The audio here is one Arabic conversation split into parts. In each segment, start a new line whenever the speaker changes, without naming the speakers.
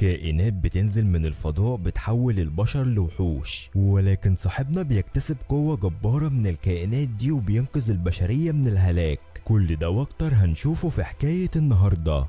كائنات بتنزل من الفضاء بتحول البشر لوحوش ولكن صاحبنا بيكتسب قوة جبارة من الكائنات دي وبينقذ البشرية من الهلاك كل ده واكتر هنشوفه في حكاية النهاردة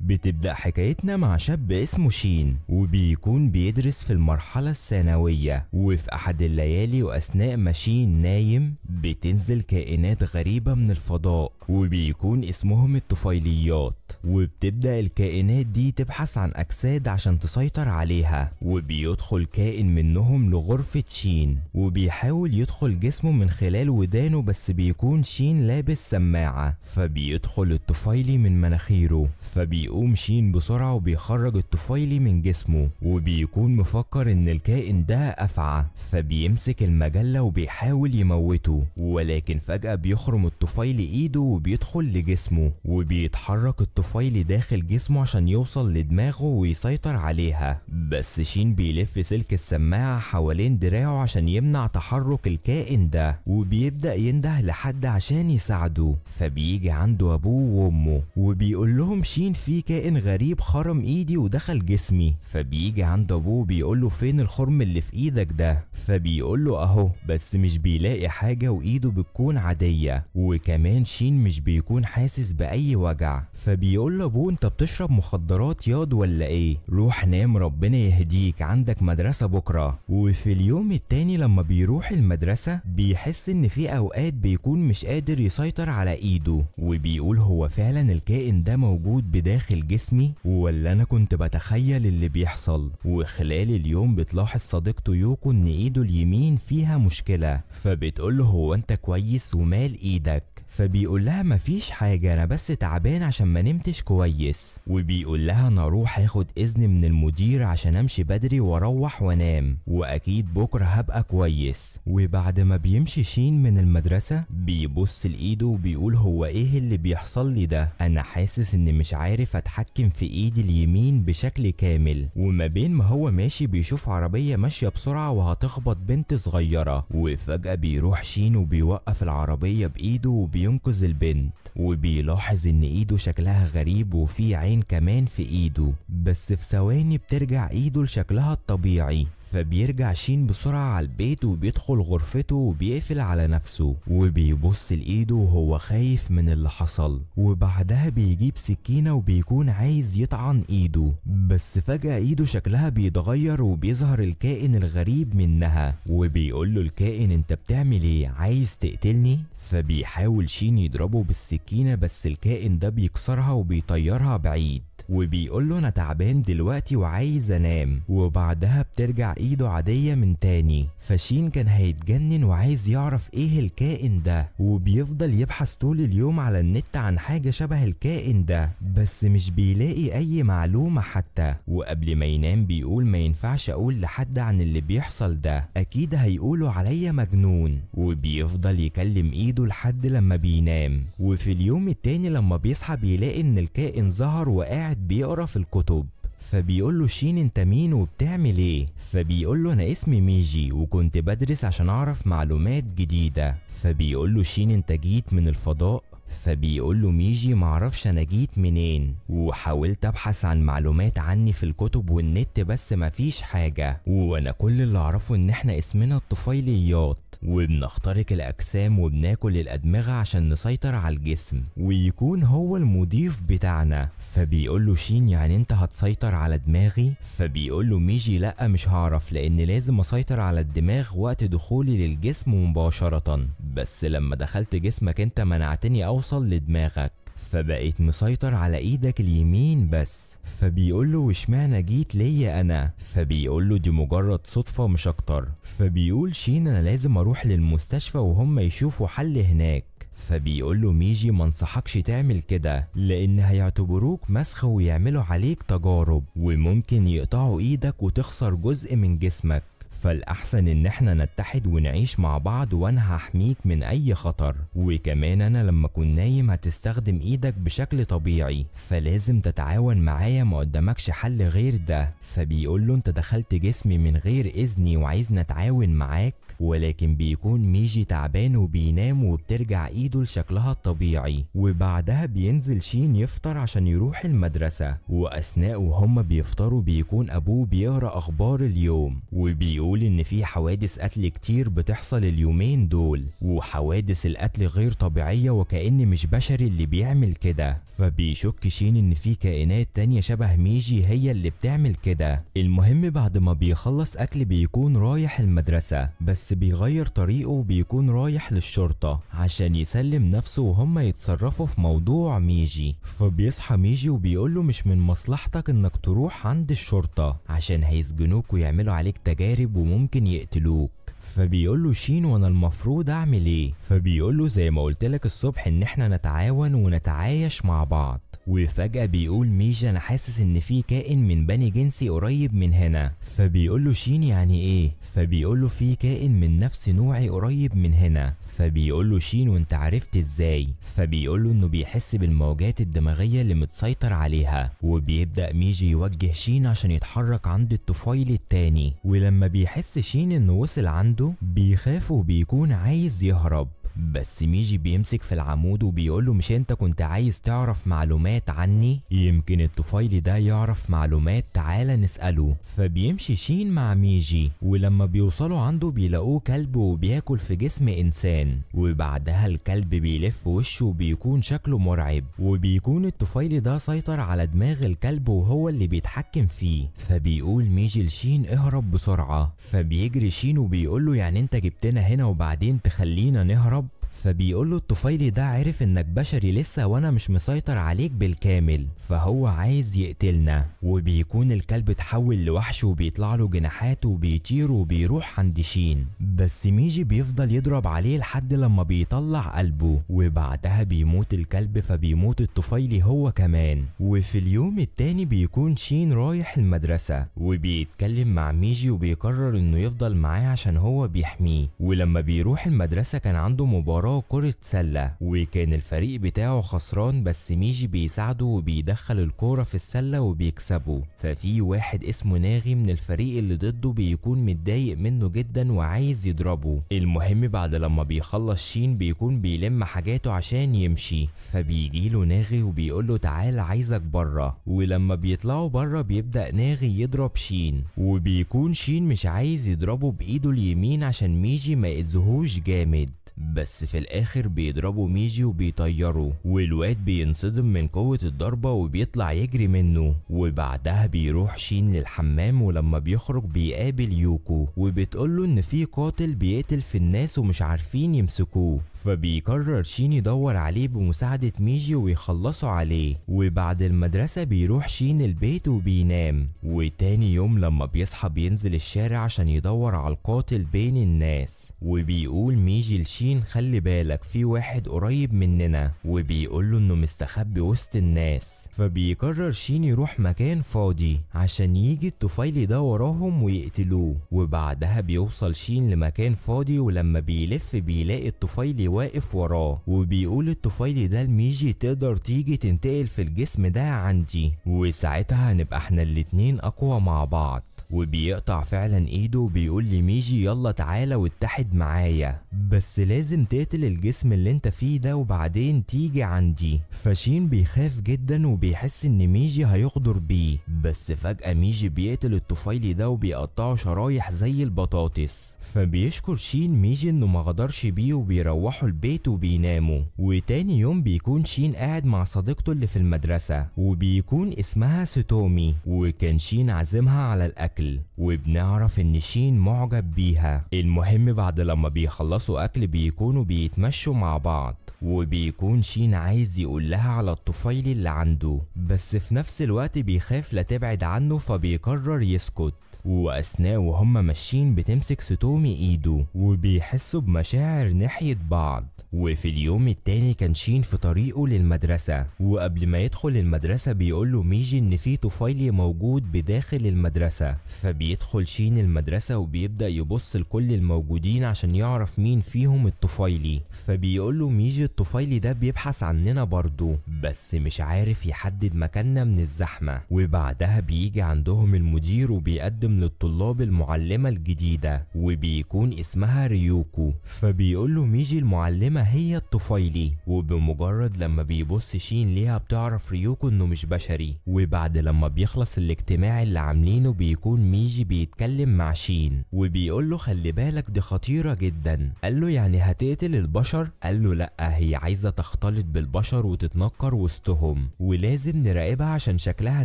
بتبدأ حكايتنا مع شاب اسمه شين وبيكون بيدرس في المرحلة الثانوية وفي أحد الليالي وأثناء ما شين نايم بتنزل كائنات غريبة من الفضاء وبيكون اسمهم الطفيليات وبتبدأ الكائنات دي تبحث عن أجساد عشان تسيطر عليها وبيدخل كائن منهم لغرفة شين وبيحاول يدخل جسمه من خلال ودانه بس بيكون شين لابس سماعة فبيدخل الطفيلي من مناخيره فبي بيقوم شين بسرعة وبيخرج الطفيلي من جسمه وبيكون مفكر ان الكائن ده افعى فبيمسك المجلة وبيحاول يموته ولكن فجأة بيخرم الطفيلي ايده وبيدخل لجسمه وبيتحرك الطفيلي داخل جسمه عشان يوصل لدماغه ويسيطر عليها بس شين بيلف سلك السماعة حوالين دراعه عشان يمنع تحرك الكائن ده وبيبدأ ينده لحد عشان يساعده فبيجي عنده ابوه وامه وبيقول لهم شين في كائن غريب خرم ايدي ودخل جسمي فبيجي عند ابوه بيقول له فين الخرم اللي في ايدك ده فبيقول له اهو بس مش بيلاقي حاجه وايده بتكون عاديه وكمان شين مش بيكون حاسس باي وجع فبيقول له ابوه انت بتشرب مخدرات ياض ولا ايه روح نام ربنا يهديك عندك مدرسه بكره وفي اليوم التاني لما بيروح المدرسه بيحس ان في اوقات بيكون مش قادر يسيطر على ايده وبيقول هو فعلا الكائن ده موجود بداخل داخل جسمي ولا انا كنت بتخيل اللي بيحصل وخلال اليوم بتلاحظ صديقته يوكو ان ايده اليمين فيها مشكله فبتقول له هو انت كويس ومال ايدك فبيقول لها مفيش حاجة أنا بس تعبان عشان ما نمتش كويس وبيقول لها أنا أروح أخد إذن من المدير عشان أمشي بدري وأروح وأنام وأكيد بكرة هبقى كويس وبعد ما بيمشي شين من المدرسة بيبص لإيده وبيقول هو إيه اللي بيحصل لي ده أنا حاسس إني مش عارف أتحكم في إيدي اليمين بشكل كامل وما بين ما هو ماشي بيشوف عربية ماشية بسرعة وهتخبط بنت صغيرة وفجأة بيروح شين وبيوقف العربية بإيده وبي بينقذ البنت وبيلاحظ ان ايده شكلها غريب وفي عين كمان في ايده بس في ثواني بترجع ايده لشكلها الطبيعي فبيرجع شين بسرعة على البيت وبيدخل غرفته وبيقفل على نفسه وبيبص لإيده وهو خايف من اللي حصل وبعدها بيجيب سكينة وبيكون عايز يطعن إيده بس فجأة إيده شكلها بيتغير وبيظهر الكائن الغريب منها وبيقول له الكائن أنت بتعمل إيه عايز تقتلني فبيحاول شين يضربه بالسكينة بس الكائن ده بيكسرها وبيطيرها بعيد وبيقول له انا تعبان دلوقتي وعايز انام وبعدها بترجع ايده عاديه من تاني فشين كان هيتجنن وعايز يعرف ايه الكائن ده وبيفضل يبحث طول اليوم على النت عن حاجه شبه الكائن ده بس مش بيلاقي اي معلومه حتى وقبل ما ينام بيقول ما ينفعش اقول لحد عن اللي بيحصل ده اكيد هيقولوا عليا مجنون وبيفضل يكلم ايده لحد لما بينام وفي اليوم التاني لما بيصحى بيلاقي ان الكائن ظهر وقاعد واحد بيقرا في الكتب فبيقول له شين انت مين وبتعمل ايه فبيقول له انا اسمي ميجي وكنت بدرس عشان اعرف معلومات جديدة فبيقول له شين انت جيت من الفضاء فبيقول له ميجي معرفش انا جيت منين وحاولت ابحث عن معلومات عني في الكتب والنت بس مفيش حاجة وانا كل اللي اعرفه ان احنا اسمنا الطفيليات وبنخترق الأجسام وبناكل الأدمغة عشان نسيطر على الجسم ويكون هو المضيف بتاعنا فبيقول له شين يعني انت هتسيطر على دماغي فبيقول له ميجي لا مش هعرف لان لازم اسيطر على الدماغ وقت دخولي للجسم مباشرة بس لما دخلت جسمك انت منعتني اوصل لدماغك فبقيت مسيطر على ايدك اليمين بس فبيقول له وشمعنى جيت ليا انا فبيقول له دي مجرد صدفة مش اكتر فبيقول شين انا لازم اروح للمستشفى وهم يشوفوا حل هناك فبيقول له ميجي ما انصحكش تعمل كده لان هيعتبروك مسخ ويعملوا عليك تجارب وممكن يقطعوا ايدك وتخسر جزء من جسمك فالأحسن إن إحنا نتحد ونعيش مع بعض وأنا هحميك من أي خطر، وكمان أنا لما أكون نايم هتستخدم إيدك بشكل طبيعي، فلازم تتعاون معايا ما قدامكش حل غير ده، فبيقول له أنت دخلت جسمي من غير إذني وعايزني أتعاون معاك، ولكن بيكون ميجي تعبان وبينام وبترجع ايده لشكلها الطبيعي وبعدها بينزل شين يفطر عشان يروح المدرسة واثناء وهم بيفطروا بيكون ابوه بيقرا اخبار اليوم وبيقول ان في حوادث قتل كتير بتحصل اليومين دول وحوادث القتل غير طبيعية وكأن مش بشري اللي بيعمل كده فبيشك شين ان في كائنات تانية شبه ميجي هي اللي بتعمل كده المهم بعد ما بيخلص اكل بيكون رايح المدرسة بس بس بيغير طريقه بيكون رايح للشرطة عشان يسلم نفسه وهما يتصرفوا في موضوع ميجي فبيصحى ميجي وبيقول له مش من مصلحتك انك تروح عند الشرطة عشان هيسجنوك ويعملوا عليك تجارب وممكن يقتلوك فبيقول له شين وانا المفروض اعمل ايه فبيقول له زي ما قلت لك الصبح ان احنا نتعاون ونتعايش مع بعض وفجأة بيقول ميجا أنا حاسس إن في كائن من بني جنسي قريب من هنا فبيقول له شين يعني إيه فبيقول له في كائن من نفس نوعي قريب من هنا فبيقول له شين وأنت عرفت إزاي فبيقول له إنه بيحس بالموجات الدماغية اللي متسيطر عليها وبيبدأ ميجي يوجه شين عشان يتحرك عند الطفيل التاني ولما بيحس شين إنه وصل عنده بيخاف وبيكون عايز يهرب بس ميجي بيمسك في العمود وبيقول له مش انت كنت عايز تعرف معلومات عني يمكن الطفيلي ده يعرف معلومات تعالى نسأله فبيمشي شين مع ميجي ولما بيوصلوا عنده بيلاقوه كلب وبياكل في جسم انسان وبعدها الكلب بيلف وشه وبيكون شكله مرعب وبيكون الطفيلي ده سيطر على دماغ الكلب وهو اللي بيتحكم فيه فبيقول ميجي لشين اهرب بسرعة فبيجري شين وبيقول له يعني انت جبتنا هنا وبعدين تخلينا نهرب فبيقول له الطفيلي ده عرف انك بشري لسه وانا مش مسيطر عليك بالكامل فهو عايز يقتلنا وبيكون الكلب اتحول لوحش وبيطلع له جناحات وبيطير وبيروح عند شين بس ميجي بيفضل يضرب عليه لحد لما بيطلع قلبه وبعدها بيموت الكلب فبيموت الطفيلي هو كمان وفي اليوم التاني بيكون شين رايح المدرسة وبيتكلم مع ميجي وبيقرر انه يفضل معاه عشان هو بيحميه ولما بيروح المدرسة كان عنده مباراة وراه كرة سلة وكان الفريق بتاعه خسران بس ميجي بيساعده وبيدخل الكورة في السلة وبيكسبه ففي واحد اسمه ناغي من الفريق اللي ضده بيكون متضايق منه جدا وعايز يضربه المهم بعد لما بيخلص شين بيكون بيلم حاجاته عشان يمشي فبيجي له ناغي وبيقول له تعال عايزك بره ولما بيطلعوا بره بيبدأ ناغي يضرب شين وبيكون شين مش عايز يضربه بإيده اليمين عشان ميجي ما يأذيهوش جامد بس في الاخر بيضربوا ميجي وبيطيره والواد بينصدم من قوة الضربة وبيطلع يجري منه وبعدها بيروح شين للحمام ولما بيخرج بيقابل يوكو وبتقوله ان في قاتل بيقتل في الناس ومش عارفين يمسكوه فبيقرر شين يدور عليه بمساعدة ميجي ويخلصوا عليه وبعد المدرسة بيروح شين البيت وبينام وتاني يوم لما بيصحى بينزل الشارع عشان يدور على القاتل بين الناس وبيقول ميجي لشين خلي بالك في واحد قريب مننا وبيقول له انه مستخبي وسط الناس فبيقرر شين يروح مكان فاضي عشان يجي الطفيل ده وراهم ويقتلوه وبعدها بيوصل شين لمكان فاضي ولما بيلف بيلاقي الطفيل واقف وراه وبيقول الطفيلي ده لميجي تقدر تيجي تنتقل في الجسم ده عندي وساعتها هنبقى احنا الاتنين اقوى مع بعض وبيقطع فعلا ايده وبيقول لميجي يلا تعالى واتحد معايا بس لازم تقتل الجسم اللي انت فيه ده وبعدين تيجي عندي فشين بيخاف جدا وبيحس ان ميجي هيغدر بيه بس فجأة ميجي بيقتل الطفيلي ده وبيقطعه شرايح زي البطاطس فبيشكر شين ميجي انه ما غدرش بيه وبيروحوا البيت وبيناموا وتاني يوم بيكون شين قاعد مع صديقته اللي في المدرسة وبيكون اسمها ستومي وكان شين عازمها على الأكل وبنعرف ان شين معجب بيها المهم بعد لما بيخلص بيخلصوا أكل بيكونوا بيتمشوا مع بعض وبيكون شين عايز يقول لها على الطفيل اللي عنده بس في نفس الوقت بيخاف لا تبعد عنه فبيقرر يسكت وأثناء وهم ماشيين بتمسك ستومي إيده وبيحسوا بمشاعر ناحية بعض وفي اليوم التاني كان شين في طريقه للمدرسة وقبل ما يدخل المدرسة بيقول له ميجي إن في طفيلي موجود بداخل المدرسة فبيدخل شين المدرسة وبيبدأ يبص لكل الموجودين عشان يعرف مين فيهم الطفيلي فبيقول له ميجي الطفيلي ده بيبحث عننا برضه بس مش عارف يحدد مكاننا من الزحمة وبعدها بيجي عندهم المدير وبيقدم بيترجم للطلاب المعلمة الجديدة وبيكون اسمها ريوكو فبيقول له ميجي المعلمة هي الطفيلي وبمجرد لما بيبص شين ليها بتعرف ريوكو انه مش بشري وبعد لما بيخلص الاجتماع اللي عاملينه بيكون ميجي بيتكلم مع شين وبيقول له خلي بالك دي خطيرة جدا قال له يعني هتقتل البشر قال له لا هي عايزة تختلط بالبشر وتتنكر وسطهم ولازم نراقبها عشان شكلها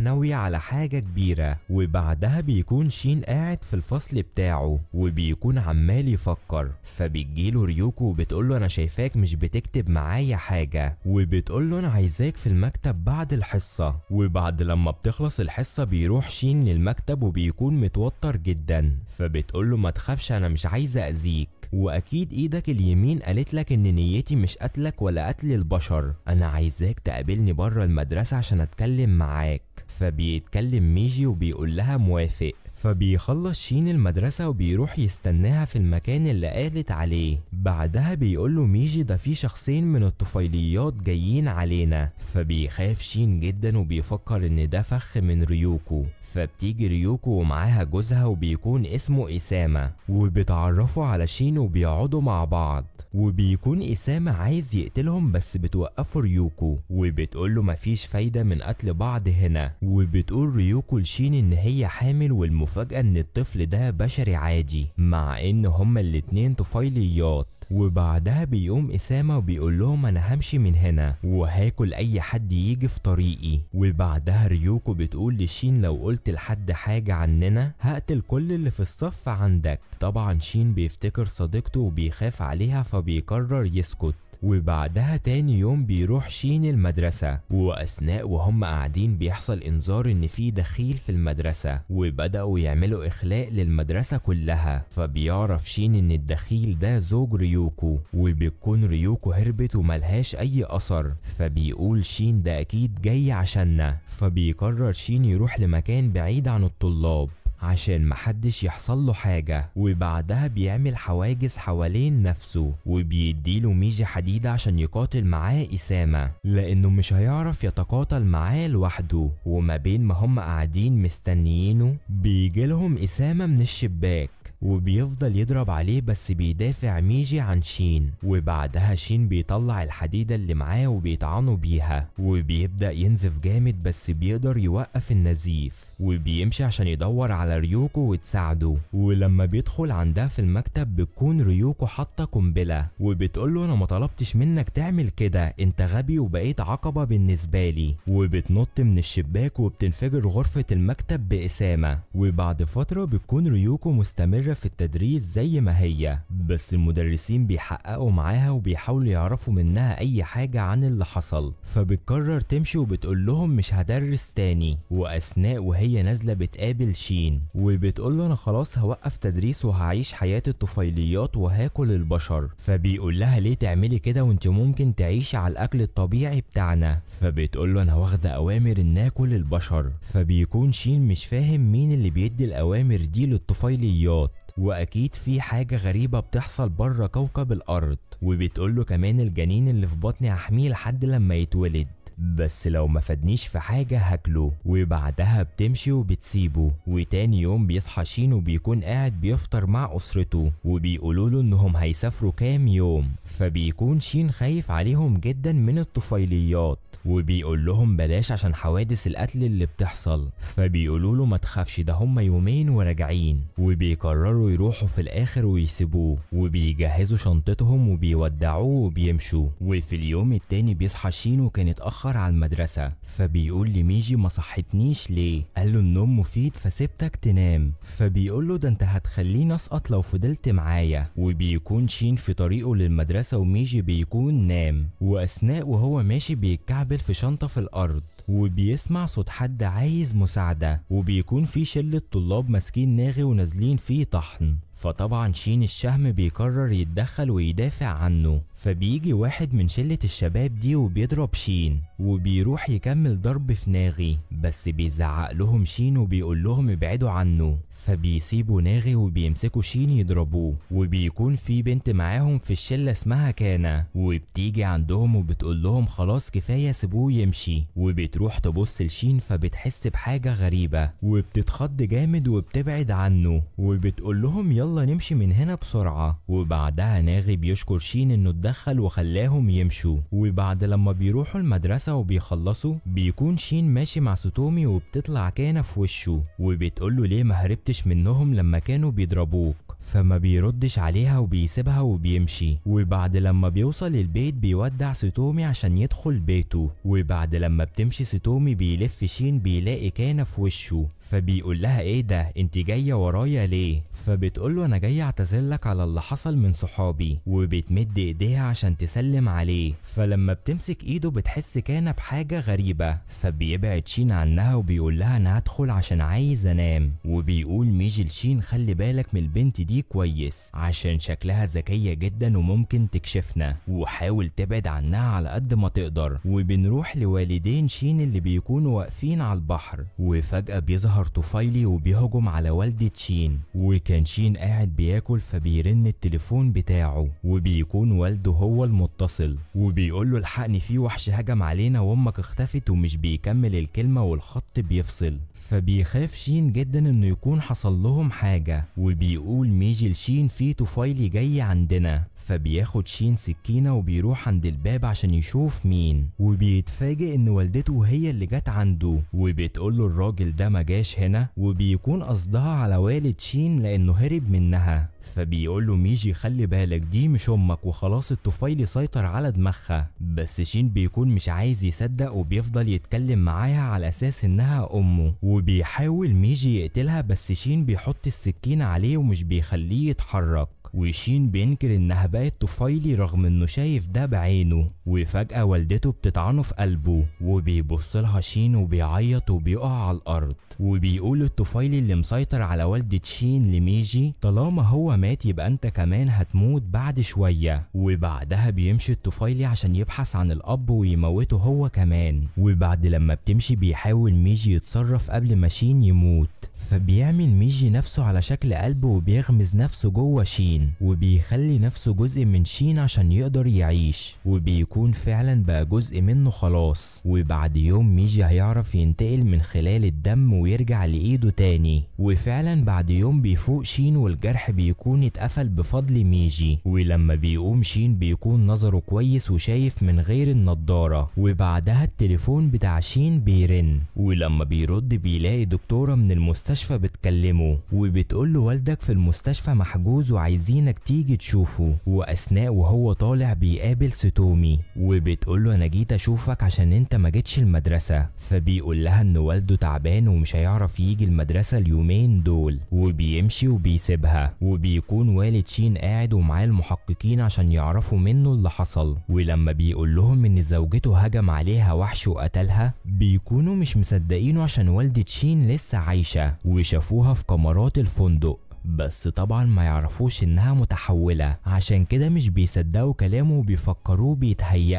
ناوية على حاجة كبيرة وبعدها بيكون ماشين قاعد في الفصل بتاعه وبيكون عمال يفكر فبتجيله ريوكو وبتقوله انا شايفاك مش بتكتب معايا حاجة وبتقوله انا عايزاك في المكتب بعد الحصة وبعد لما بتخلص الحصة بيروح شين للمكتب وبيكون متوتر جدا فبتقوله ما تخافش انا مش عايز اذيك واكيد ايدك اليمين قالت لك ان نيتي مش قتلك ولا قتل البشر انا عايزاك تقابلني بره المدرسة عشان اتكلم معاك فبيتكلم ميجي وبيقول لها موافق فبيخلص شين المدرسة وبيروح يستناها في المكان اللي قالت عليه بعدها بيقول له ميجي ده في شخصين من الطفيليات جايين علينا فبيخاف شين جدا وبيفكر ان ده فخ من ريوكو فبتيجي ريوكو ومعاها جوزها وبيكون اسمه اسامه وبتعرفوا على شين وبيقعدوا مع بعض وبيكون اسامه عايز يقتلهم بس بتوقفه ريوكو وبتقول له مفيش فايده من قتل بعض هنا وبتقول ريوكو لشين ان هي حامل والمفاجاه ان الطفل ده بشري عادي مع ان هما الاتنين طفيليات وبعدها بيقوم اسامه وبيقول لهم انا همشي من هنا وهاكل اي حد يجي في طريقي وبعدها ريوكو بتقول لشين لو قلت لحد حاجه عننا هقتل كل اللي في الصف عندك طبعا شين بيفتكر صديقته وبيخاف عليها فبيقرر يسكت وبعدها تاني يوم بيروح شين المدرسة وأثناء وهم قاعدين بيحصل إنذار إن في دخيل في المدرسة وبدأوا يعملوا إخلاء للمدرسة كلها فبيعرف شين إن الدخيل ده زوج ريوكو وبيكون ريوكو هربت وملهاش أي أثر فبيقول شين ده أكيد جاي عشاننا فبيقرر شين يروح لمكان بعيد عن الطلاب عشان محدش يحصل له حاجة وبعدها بيعمل حواجز حوالين نفسه وبيديله ميجي حديدة عشان يقاتل معاه إسامة لأنه مش هيعرف يتقاتل معاه لوحده وما بين ما هم قاعدين مستنيينه بيجيلهم إسامة من الشباك وبيفضل يضرب عليه بس بيدافع ميجي عن شين وبعدها شين بيطلع الحديدة اللي معاه وبيطعنه بيها وبيبدأ ينزف جامد بس بيقدر يوقف النزيف وبيمشي عشان يدور على ريوكو وتساعده ولما بيدخل عندها في المكتب بتكون ريوكو حاطة قنبلة وبتقوله أنا ما طلبتش منك تعمل كده أنت غبي وبقيت عقبة بالنسبة لي وبتنط من الشباك وبتنفجر غرفة المكتب بإسامة وبعد فترة بتكون ريوكو مستمرة في التدريس زي ما هي بس المدرسين بيحققوا معاها وبيحاولوا يعرفوا منها أي حاجة عن اللي حصل فبتقرر تمشي وبتقول لهم مش هدرس تاني وأثناء وهي نازلة بتقابل شين وبتقول له أنا خلاص هوقف تدريس وهعيش حياة الطفيليات وهاكل البشر فبيقول لها ليه تعملي كده وانت ممكن تعيشي على الأكل الطبيعي بتاعنا فبتقول له أنا واخدة أوامر إن آكل البشر فبيكون شين مش فاهم مين اللي بيدي الأوامر دي للطفيليات واكيد في حاجه غريبه بتحصل بره كوكب الارض وبتقول له كمان الجنين اللي في بطني هحميه لحد لما يتولد بس لو ما فادنيش في حاجة هاكله وبعدها بتمشي وبتسيبه وتاني يوم بيصحى شين وبيكون قاعد بيفطر مع أسرته وبيقولوا له إنهم هيسافروا كام يوم فبيكون شين خايف عليهم جدا من الطفيليات وبيقول لهم بلاش عشان حوادث القتل اللي بتحصل فبيقولوا له ما تخافش ده هم يومين وراجعين وبيقرروا يروحوا في الآخر ويسيبوه وبيجهزوا شنطتهم وبيودعوه وبيمشوا وفي اليوم التاني بيصحى شين وكان اتأخر متأخر على المدرسة فبيقول لميجي ما صحتنيش ليه قال له النوم مفيد فسبتك تنام فبيقول له ده انت هتخليني اسقط لو فضلت معايا وبيكون شين في طريقه للمدرسة وميجي بيكون نام وأثناء وهو ماشي بيتكعبل في شنطة في الأرض وبيسمع صوت حد عايز مساعدة وبيكون في شلة طلاب ماسكين ناغي ونازلين فيه طحن فطبعا شين الشهم بيقرر يتدخل ويدافع عنه فبيجي واحد من شلة الشباب دي وبيضرب شين وبيروح يكمل ضرب في ناغي بس بيزعق لهم شين وبيقول لهم ابعدوا عنه فبيسيبوا ناغي وبيمسكوا شين يضربوه وبيكون في بنت معاهم في الشله اسمها كانا وبتيجي عندهم وبتقول لهم خلاص كفايه سيبوه يمشي وبتروح تبص لشين فبتحس بحاجه غريبه وبتتخض جامد وبتبعد عنه وبتقول لهم يلا نمشي من هنا بسرعه وبعدها ناغي بيشكر شين انه اتدخل وخلاهم يمشوا وبعد لما بيروحوا المدرسه وبيخلصوا بيكون شين ماشي مع ستومي وبتطلع كانا في وشه وبتقول له ليه ما هربتش بيردش منهم لما كانوا بيضربوك فما بيردش عليها وبيسيبها وبيمشي وبعد لما بيوصل البيت بيودع ستومي عشان يدخل بيته وبعد لما بتمشي ستومي بيلف شين بيلاقي كان في وشه فبيقول لها ايه ده انت جايه ورايا ليه فبتقول له انا جاي اعتذر لك على اللي حصل من صحابي وبتمد ايديها عشان تسلم عليه فلما بتمسك ايده بتحس كانه بحاجه غريبه فبيبعد شين عنها وبيقول لها انا هدخل عشان عايز انام وبيقول ميجي لشين خلي بالك من البنت دي كويس عشان شكلها ذكيه جدا وممكن تكشفنا وحاول تبعد عنها على قد ما تقدر وبنروح لوالدين شين اللي بيكونوا واقفين على البحر وفجاه بيظهر ظهر طفيلي وبيهجم على والدة شين وكان شين قاعد بياكل فبيرن التليفون بتاعه وبيكون والده هو المتصل وبيقول له الحقني في وحش هجم علينا وامك اختفت ومش بيكمل الكلمة والخط بيفصل فبيخاف شين جدا انه يكون حصل لهم حاجة وبيقول ميجي لشين في طفيلي جاي عندنا فبياخد شين سكينة وبيروح عند الباب عشان يشوف مين وبيتفاجئ ان والدته هي اللي جت عنده وبتقوله الراجل ده مجاش هنا وبيكون قصدها على والد شين لانه هرب منها فبيقول له ميجي خلي بالك دي مش امك وخلاص الطفيل سيطر على دماغها بس شين بيكون مش عايز يصدق وبيفضل يتكلم معاها على اساس انها امه وبيحاول ميجي يقتلها بس شين بيحط السكين عليه ومش بيخليه يتحرك وشين بينكر انها بقت طفيلي رغم انه شايف ده بعينه وفجأة والدته بتطعنه في قلبه وبيبص لها شين وبيعيط وبيقع على الارض وبيقول الطفيلي اللي مسيطر على والدة شين لميجي طالما هو مات يبقى انت كمان هتموت بعد شوية وبعدها بيمشي الطفيلي عشان يبحث عن الاب ويموته هو كمان وبعد لما بتمشي بيحاول ميجي يتصرف قبل ما شين يموت فبيعمل ميجي نفسه على شكل قلب وبيغمز نفسه جوه شين شين وبيخلي نفسه جزء من شين عشان يقدر يعيش وبيكون فعلا بقى جزء منه خلاص وبعد يوم ميجي هيعرف ينتقل من خلال الدم ويرجع لإيده تاني وفعلا بعد يوم بيفوق شين والجرح بيكون اتقفل بفضل ميجي ولما بيقوم شين بيكون نظره كويس وشايف من غير النضارة وبعدها التليفون بتاع شين بيرن ولما بيرد بيلاقي دكتورة من المستشفى بتكلمه وبتقول له والدك في المستشفى محجوز وعايز عايزينك تيجي تشوفه واثناء وهو طالع بيقابل ستومي وبتقول له انا جيت اشوفك عشان انت ما جيتش المدرسه فبيقول لها ان والده تعبان ومش هيعرف يجي المدرسه اليومين دول وبيمشي وبيسيبها وبيكون والد شين قاعد ومعاه المحققين عشان يعرفوا منه اللي حصل ولما بيقول لهم ان زوجته هجم عليها وحش وقتلها بيكونوا مش مصدقينه عشان والدة شين لسه عايشة وشافوها في كاميرات الفندق بس طبعا ما يعرفوش انها متحولة عشان كده مش بيصدقوا كلامه وبيفكروه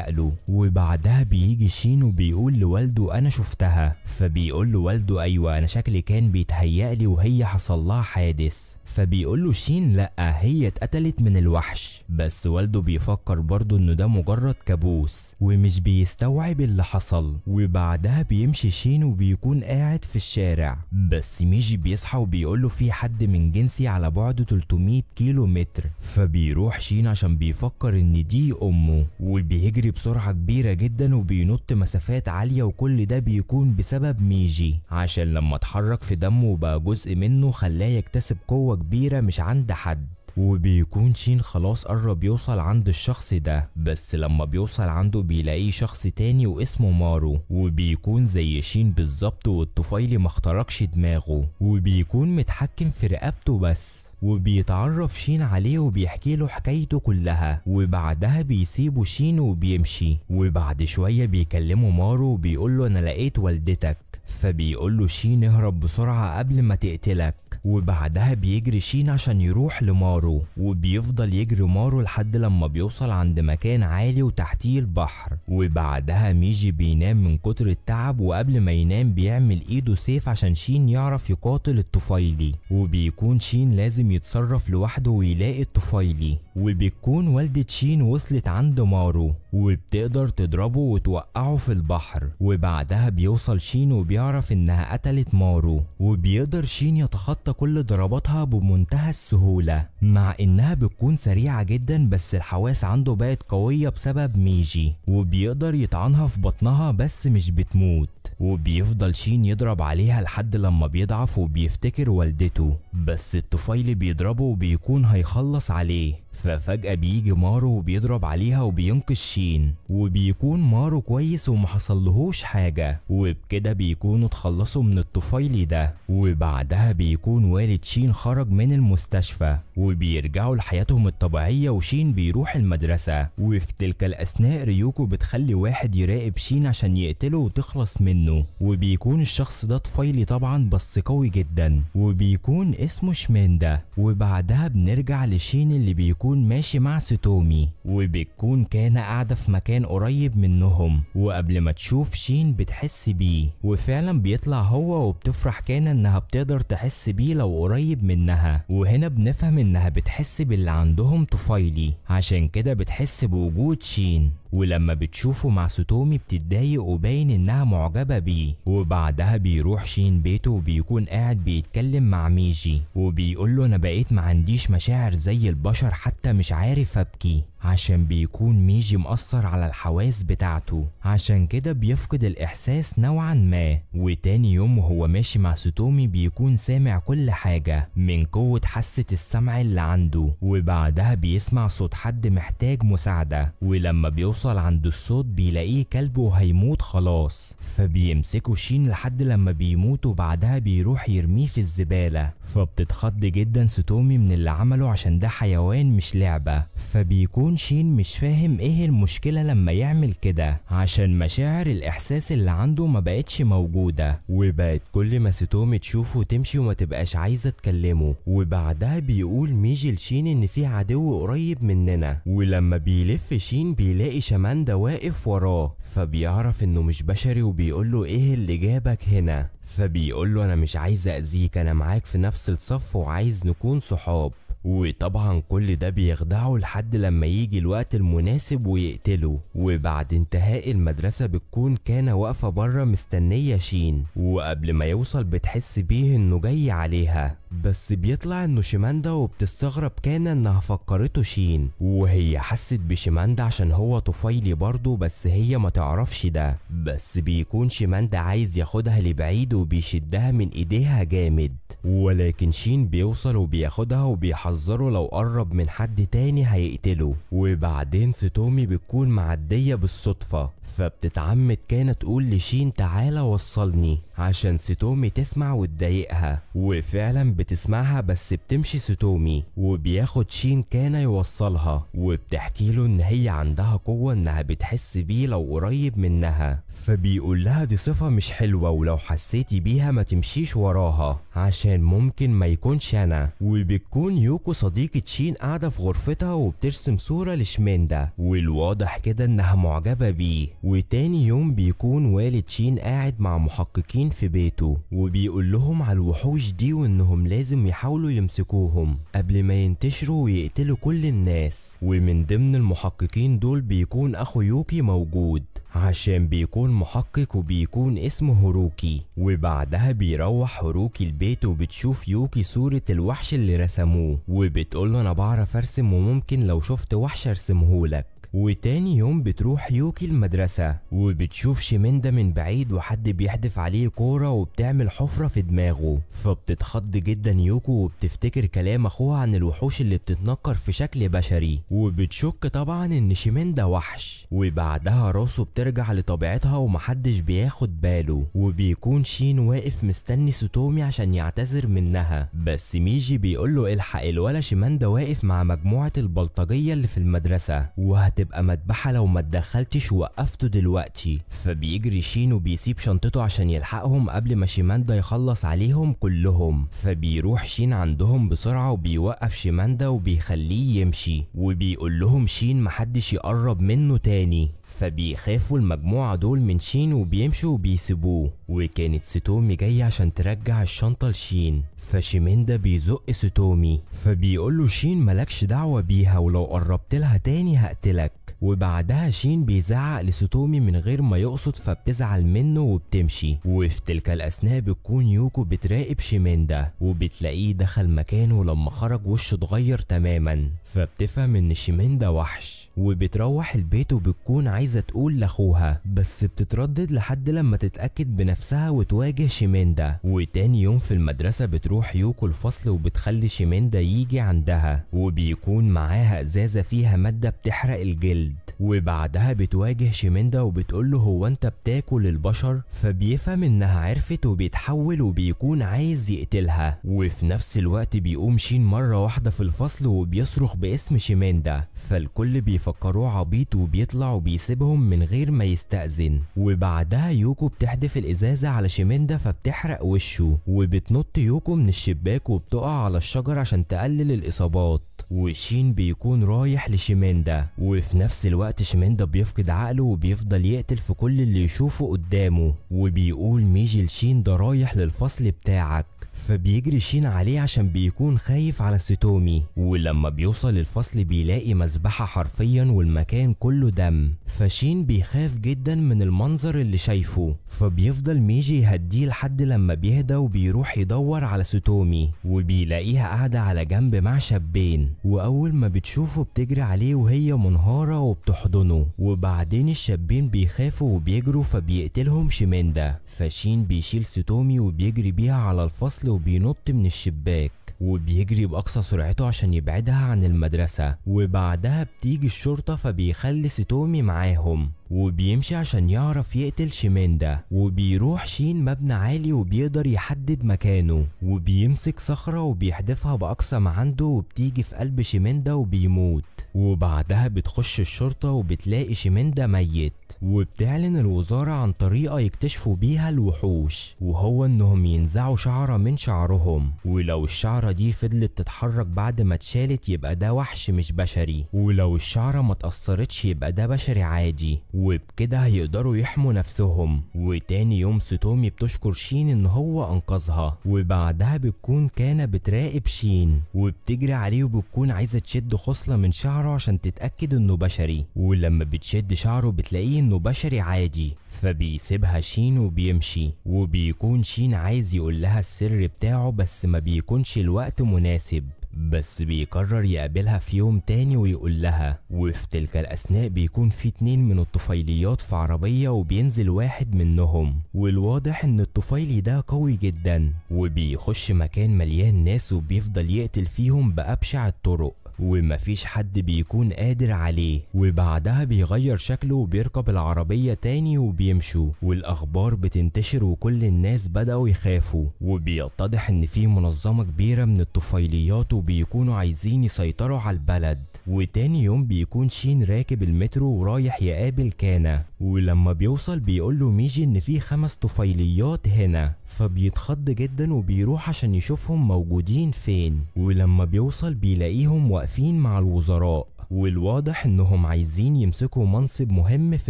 له وبعدها بيجي شين وبيقول لوالده انا شفتها فبيقول له والده ايوه انا شكلي كان بيتهيألي وهي حصل لها حادث فبيقول له شين لا هي اتقتلت من الوحش بس والده بيفكر برضه انه ده مجرد كابوس ومش بيستوعب اللي حصل وبعدها بيمشي شين وبيكون قاعد في الشارع بس ميجي بيصحى وبيقول له في حد من جنس الشمسي على بعد 300 كيلو متر فبيروح شين عشان بيفكر ان دي امه وبيجري بسرعة كبيرة جدا وبينط مسافات عالية وكل ده بيكون بسبب ميجي عشان لما اتحرك في دمه وبقى جزء منه خلاه يكتسب قوة كبيرة مش عند حد وبيكون شين خلاص قرب يوصل عند الشخص ده بس لما بيوصل عنده بيلاقيه شخص تاني واسمه مارو وبيكون زي شين بالظبط والطفيلي ما اخترقش دماغه وبيكون متحكم في رقبته بس وبيتعرف شين عليه وبيحكي له حكايته كلها وبعدها بيسيبه شين وبيمشي وبعد شوية بيكلمه مارو وبيقول له أنا لقيت والدتك فبيقول له شين اهرب بسرعة قبل ما تقتلك وبعدها بيجري شين عشان يروح لمارو وبيفضل يجري مارو لحد لما بيوصل عند مكان عالي وتحتيه البحر وبعدها ميجي بينام من كتر التعب وقبل ما ينام بيعمل ايده سيف عشان شين يعرف يقاتل الطفيلي وبيكون شين لازم يتصرف لوحده ويلاقي الطفيلي وبتكون والدة شين وصلت عند مارو وبتقدر تضربه وتوقعه في البحر وبعدها بيوصل شين وبيعرف انها قتلت مارو وبيقدر شين يتخطى كل ضرباتها بمنتهى السهولة مع انها بتكون سريعة جدا بس الحواس عنده بقت قوية بسبب ميجي وبيقدر يطعنها في بطنها بس مش بتموت وبيفضل شين يضرب عليها لحد لما بيضعف وبيفتكر والدته بس الطفيلي بيضربه وبيكون هيخلص عليه ففجأة بيجي مارو وبيضرب عليها وبينقذ شين وبيكون مارو كويس ومحصلهوش حاجة وبكده بيكونوا اتخلصوا من الطفيلي ده وبعدها بيكون والد شين خرج من المستشفى وبيرجعوا لحياتهم الطبيعية وشين بيروح المدرسة وفي تلك الأثناء ريوكو بتخلي واحد يراقب شين عشان يقتله وتخلص منه وبيكون الشخص ده طفيلي طبعا بس قوي جدا وبيكون اسمه شميندا وبعدها بنرجع لشين اللي بيكون بيكون ماشي مع ستومي وبيكون كان قاعدة في مكان قريب منهم وقبل ما تشوف شين بتحس بيه وفعلا بيطلع هو وبتفرح كان انها بتقدر تحس بيه لو قريب منها وهنا بنفهم انها بتحس باللي عندهم طفيلي عشان كده بتحس بوجود شين ولما بتشوفه مع سوتومي بتتضايق وباين انها معجبة بيه وبعدها بيروح شين بيته وبيكون قاعد بيتكلم مع ميجي وبيقول له انا بقيت ما عنديش مشاعر زي البشر حتى مش عارف ابكي عشان بيكون ميجي مأثر على الحواس بتاعته عشان كده بيفقد الإحساس نوعا ما وتاني يوم وهو ماشي مع سوتومي بيكون سامع كل حاجة من قوة حاسة السمع اللي عنده وبعدها بيسمع صوت حد محتاج مساعدة ولما بيوصل عند الصوت بيلاقيه كلب وهيموت خلاص فبيمسكه شين لحد لما بيموت وبعدها بيروح يرميه في الزبالة فبتتخض جدا سوتومي من اللي عمله عشان ده حيوان مش لعبة فبيكون يكون شين مش فاهم ايه المشكلة لما يعمل كده عشان مشاعر الاحساس اللي عنده ما بقتش موجودة وبقت كل ما ستومي تشوفه تمشي وما تبقاش عايزة تكلمه وبعدها بيقول ميجي لشين ان في عدو قريب مننا ولما بيلف شين بيلاقي شماندا واقف وراه فبيعرف انه مش بشري وبيقول له ايه اللي جابك هنا فبيقول له انا مش عايز اذيك انا معاك في نفس الصف وعايز نكون صحاب وطبعا كل ده بيخدعه لحد لما يجي الوقت المناسب ويقتله وبعد انتهاء المدرسة بتكون كان واقفة بره مستنية شين وقبل ما يوصل بتحس بيه انه جاي عليها بس بيطلع انه شيماندا وبتستغرب كان انها فكرته شين وهي حست بشيماندا عشان هو طفيلي برضه بس هي ما تعرفش ده بس بيكون شيماندا عايز ياخدها لبعيد وبيشدها من ايديها جامد ولكن شين بيوصل وبياخدها وبيحذره لو قرب من حد تاني هيقتله وبعدين ستومي بتكون معدية بالصدفة فبتتعمد كانت تقول لشين تعالى وصلني عشان ستومي تسمع وتضايقها وفعلا بتسمعها بس بتمشي ستومي وبياخد شين كان يوصلها وبتحكي له ان هي عندها قوة انها بتحس بيه لو قريب منها فبيقول لها دي صفة مش حلوة ولو حسيتي بيها ما تمشيش وراها عشان كان ممكن ما يكونش انا وبتكون يوكو صديقة شين قاعدة في غرفتها وبترسم صورة لشميندا والواضح كده انها معجبة بيه وتاني يوم بيكون والد شين قاعد مع محققين في بيته وبيقول لهم على الوحوش دي وانهم لازم يحاولوا يمسكوهم قبل ما ينتشروا ويقتلوا كل الناس ومن ضمن المحققين دول بيكون اخو يوكي موجود عشان بيكون محقق وبيكون اسمه هروكي وبعدها بيروح هروكي البيت وبتشوف يوكي صورة الوحش اللي رسموه وبتقوله انا بعرف ارسم وممكن لو شفت وحش ارسمهولك وتاني يوم بتروح يوكي المدرسة وبتشوف شيميندا من بعيد وحد بيحدف عليه كورة وبتعمل حفرة في دماغه فبتتخض جدا يوكو وبتفتكر كلام اخوها عن الوحوش اللي بتتنكر في شكل بشري وبتشك طبعا ان شيميندا وحش وبعدها راسه بترجع لطبيعتها ومحدش بياخد باله وبيكون شين واقف مستني سوتومي عشان يعتذر منها بس ميجي بيقوله الحق الولا شيميندا واقف مع مجموعة البلطجية اللي في المدرسة وهت هتبقى مدبحة لو ما اتدخلتش وقفته دلوقتي فبيجري شين وبيسيب شنطته عشان يلحقهم قبل ما شيماندا يخلص عليهم كلهم فبيروح شين عندهم بسرعه وبيوقف شيماندا وبيخليه يمشي وبيقول لهم شين محدش يقرب منه تاني فبيخافوا المجموعة دول من شين وبيمشوا وبيسيبوه وكانت ستومي جاية عشان ترجع الشنطة لشين فشيميندا بيزق ستومي فبيقول له شين مالكش دعوة بيها ولو قربت لها تاني هقتلك وبعدها شين بيزعق لستومي من غير ما يقصد فبتزعل منه وبتمشي وفي تلك الأثناء بتكون يوكو بتراقب شيميندا وبتلاقيه دخل مكانه لما خرج وشه اتغير تماما فبتفهم ان شيميندا وحش وبتروح البيت وبتكون عايزة تقول لأخوها بس بتتردد لحد لما تتأكد بنفسها وتواجه شيميندا وتاني يوم في المدرسة بتروح يوكو الفصل وبتخلي شيميندا يجي عندها وبيكون معاها إزازة فيها مادة بتحرق الجلد وبعدها بتواجه شيميندا وبتقول له هو انت بتاكل البشر فبيفهم انها عرفت وبيتحول وبيكون عايز يقتلها وفي نفس الوقت بيقوم شين مرة واحدة في الفصل وبيصرخ باسم شيميندا فالكل بيفكروه عبيط وبيطلع وبيسيبهم من غير ما يستأذن وبعدها يوكو بتحدف الإزازة على شيميندا فبتحرق وشه وبتنط يوكو من الشباك وبتقع على الشجر عشان تقلل الإصابات وشين بيكون رايح لشيميندا وفي نفس الوقت شيميندا بيفقد عقله وبيفضل يقتل في كل اللي يشوفه قدامه وبيقول ميجي لشين ده رايح للفصل بتاعك فبيجري شين عليه عشان بيكون خايف على ستومي ولما بيوصل الفصل بيلاقي مذبحة حرفيا والمكان كله دم فشين بيخاف جدا من المنظر اللي شايفه فبيفضل ميجي يهديه لحد لما بيهدى وبيروح يدور على ستومي وبيلاقيها قاعدة على جنب مع شابين وأول ما بتشوفه بتجري عليه وهي منهارة وبتحضنه وبعدين الشابين بيخافوا وبيجروا فبيقتلهم شيميندا فشين بيشيل ستومي وبيجري بيها على الفصل طفل وبينط من الشباك وبيجري بأقصى سرعته عشان يبعدها عن المدرسة وبعدها بتيجي الشرطة فبيخلي ستومي معاهم وبيمشي عشان يعرف يقتل شيميندا ده وبيروح شين مبنى عالي وبيقدر يحدد مكانه وبيمسك صخرة وبيحدفها بأقصى ما عنده وبتيجي في قلب شيميندا ده وبيموت وبعدها بتخش الشرطة وبتلاقي شيميندا ده ميت وبتعلن الوزارة عن طريقة يكتشفوا بيها الوحوش وهو انهم ينزعوا شعرة من شعرهم ولو الشعرة دي فضلت تتحرك بعد ما اتشالت يبقى ده وحش مش بشري ولو الشعرة ما تأثرتش يبقى ده بشري عادي وبكده هيقدروا يحموا نفسهم وتاني يوم ستومي بتشكر شين ان هو انقذها وبعدها بتكون كان بتراقب شين وبتجري عليه وبتكون عايزه تشد خصله من شعره عشان تتاكد انه بشري ولما بتشد شعره بتلاقيه انه بشري عادي فبيسيبها شين وبيمشي وبيكون شين عايز يقول لها السر بتاعه بس ما بيكونش الوقت مناسب بس بيقرر يقابلها في يوم تاني ويقول لها وفي تلك الأثناء بيكون في اتنين من الطفيليات في عربية وبينزل واحد منهم والواضح إن الطفيلي ده قوي جدا وبيخش مكان مليان ناس وبيفضل يقتل فيهم بأبشع الطرق ومفيش حد بيكون قادر عليه وبعدها بيغير شكله وبيركب العربية تاني وبيمشوا والأخبار بتنتشر وكل الناس بدأوا يخافوا وبيتضح إن في منظمة كبيرة من الطفيليات وبيكونوا عايزين يسيطروا على البلد وتاني يوم بيكون شين راكب المترو ورايح يقابل كانا ولما بيوصل بيقول له ميجي إن في خمس طفيليات هنا فبيتخض جدا وبيروح عشان يشوفهم موجودين فين ولما بيوصل بيلاقيهم واقفين واقفين مع الوزراء والواضح انهم عايزين يمسكوا منصب مهم في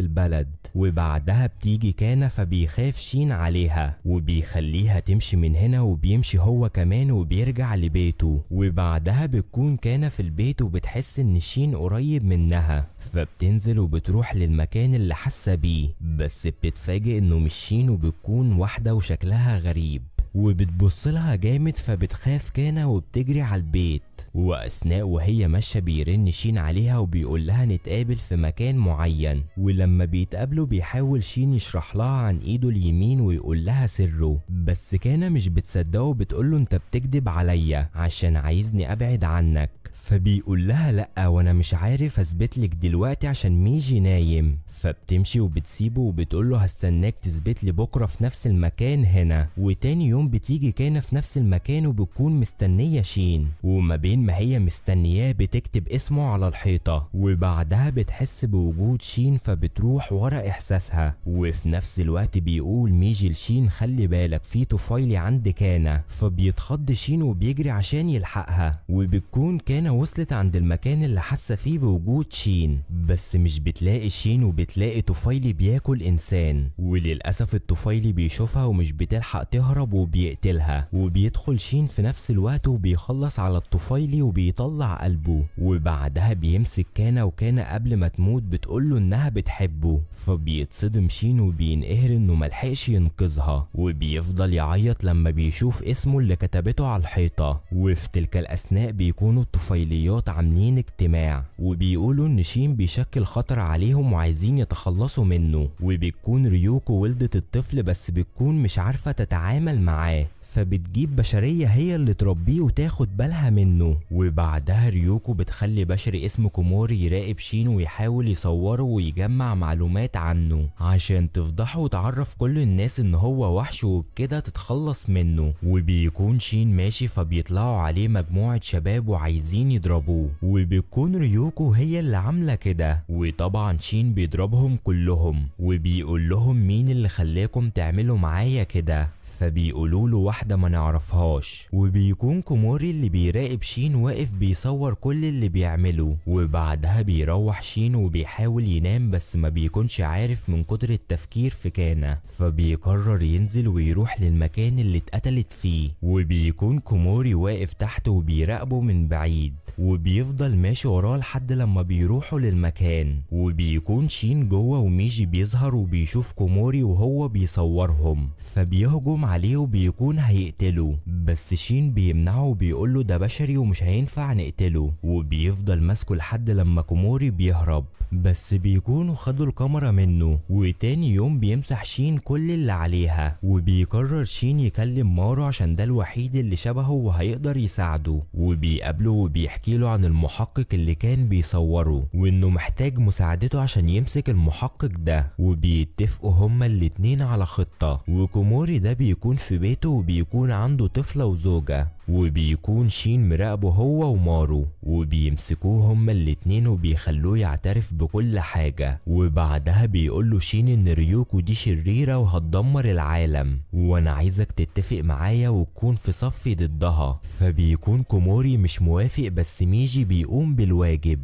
البلد وبعدها بتيجي كان فبيخاف شين عليها وبيخليها تمشي من هنا وبيمشي هو كمان وبيرجع لبيته وبعدها بتكون كان في البيت وبتحس ان شين قريب منها فبتنزل وبتروح للمكان اللي حاسه بيه بس بتتفاجئ انه مش شين وبتكون واحده وشكلها غريب وبتبص لها جامد فبتخاف كان وبتجري على البيت واثناء وهي ماشيه بيرن شين عليها وبيقول لها نتقابل في مكان معين ولما بيتقابلوا بيحاول شين يشرح لها عن ايده اليمين ويقول لها سره بس كان مش بتصدقه وبتقول له انت بتكذب عليا عشان عايزني ابعد عنك فبيقول لها لأ وأنا مش عارف أثبت لك دلوقتي عشان ميجي نايم فبتمشي وبتسيبه وبتقول له هستناك تثبت لي بكرة في نفس المكان هنا وتاني يوم بتيجي كان في نفس المكان وبتكون مستنية شين وما بين ما هي مستنياه بتكتب اسمه على الحيطة وبعدها بتحس بوجود شين فبتروح ورا إحساسها وفي نفس الوقت بيقول ميجي لشين خلي بالك في طفايلي عند كانا فبيتخض شين وبيجري عشان يلحقها وبتكون كانا وصلت عند المكان اللي حاسه فيه بوجود شين بس مش بتلاقي شين وبتلاقي طفيلي بياكل انسان وللاسف الطفيلي بيشوفها ومش بتلحق تهرب وبيقتلها وبيدخل شين في نفس الوقت وبيخلص على الطفيلي وبيطلع قلبه وبعدها بيمسك كانا وكانا قبل ما تموت بتقول له انها بتحبه فبيتصدم شين وبينقهر انه ملحقش ينقذها وبيفضل يعيط لما بيشوف اسمه اللي كتبته على الحيطه وفي تلك الاثناء بيكونوا الطفيلي الإسرائيليات عاملين اجتماع وبيقولوا إن شين بيشكل خطر عليهم وعايزين يتخلصوا منه وبتكون ريوكو ولدت الطفل بس بتكون مش عارفة تتعامل معاه فبتجيب بشرية هي اللي تربيه وتاخد بالها منه وبعدها ريوكو بتخلي بشري اسمه كوموري يراقب شين ويحاول يصوره ويجمع معلومات عنه عشان تفضحه وتعرف كل الناس ان هو وحش وبكده تتخلص منه وبيكون شين ماشي فبيطلعوا عليه مجموعة شباب وعايزين يضربوه وبتكون ريوكو هي اللي عاملة كده وطبعا شين بيضربهم كلهم وبيقول لهم مين اللي خلاكم تعملوا معايا كده فبيقولوا له واحده ما نعرفهاش وبيكون كوموري اللي بيراقب شين واقف بيصور كل اللي بيعمله وبعدها بيروح شين وبيحاول ينام بس ما بيكونش عارف من كتر التفكير في كانا فبيقرر ينزل ويروح للمكان اللي اتقتلت فيه وبيكون كوموري واقف تحت وبيراقبه من بعيد وبيفضل ماشي وراه لحد لما بيروحوا للمكان وبيكون شين جوه وميجي بيظهر وبيشوف كوموري وهو بيصورهم فبيهجم عليه وبيكون هيقتله بس شين بيمنعه وبيقول له ده بشري ومش هينفع نقتله وبيفضل ماسكه لحد لما كوموري بيهرب بس بيكونوا خدوا الكاميرا منه وتاني يوم بيمسح شين كل اللي عليها وبيقرر شين يكلم مارو عشان ده الوحيد اللي شبهه وهيقدر يساعده وبيقابله وبيحكي له عن المحقق اللي كان بيصوره وانه محتاج مساعدته عشان يمسك المحقق ده وبيتفقوا هما الاتنين على خطة وكوموري ده بيكون في بيته وبيكون عنده طفلة وزوجة وبيكون شين مراقبه هو ومارو وبيمسكوه هما الاتنين وبيخلوه يعترف بكل حاجة وبعدها بيقوله شين ان ريوكو دي شريرة وهتدمر العالم وانا عايزك تتفق معايا وتكون في صفي ضدها فبيكون كوموري مش موافق بس ميجي بيقوم بالواجب